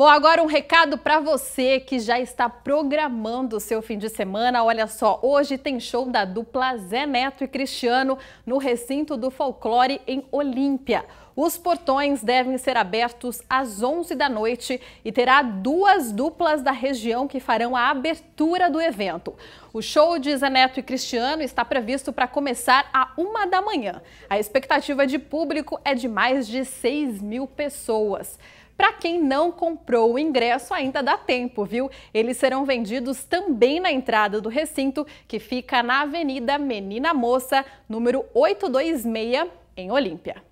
Bom, agora um recado para você que já está programando o seu fim de semana. Olha só, hoje tem show da dupla Zé Neto e Cristiano no recinto do Folclore em Olímpia. Os portões devem ser abertos às 11 da noite e terá duas duplas da região que farão a abertura do evento. O show de Zé Neto e Cristiano está previsto para começar a 1 da manhã. A expectativa de público é de mais de 6 mil pessoas. Para quem não comprou o ingresso, ainda dá tempo, viu? Eles serão vendidos também na entrada do recinto, que fica na Avenida Menina Moça, número 826, em Olímpia.